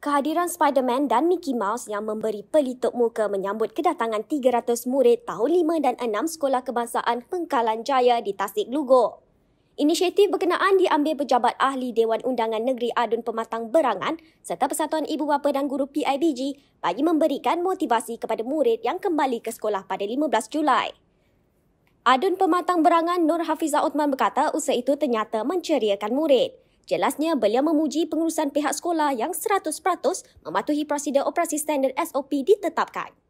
Kehadiran Spider-Man dan Mickey Mouse yang memberi pelitup muka menyambut kedatangan 300 murid tahun 5 dan 6 Sekolah Kebangsaan Pengkalan Jaya di Tasik Lugo. Inisiatif berkenaan diambil pejabat ahli Dewan Undangan Negeri Adun Pematang Berangan serta Persatuan Ibu Bapa dan Guru PIBG bagi memberikan motivasi kepada murid yang kembali ke sekolah pada 15 Julai. Adun Pematang Berangan Nur Hafizah Uthman berkata usaha itu ternyata menceriakan murid. Jelasnya, beliau memuji pengurusan pihak sekolah yang 100% mematuhi prosedur operasi standard SOP ditetapkan.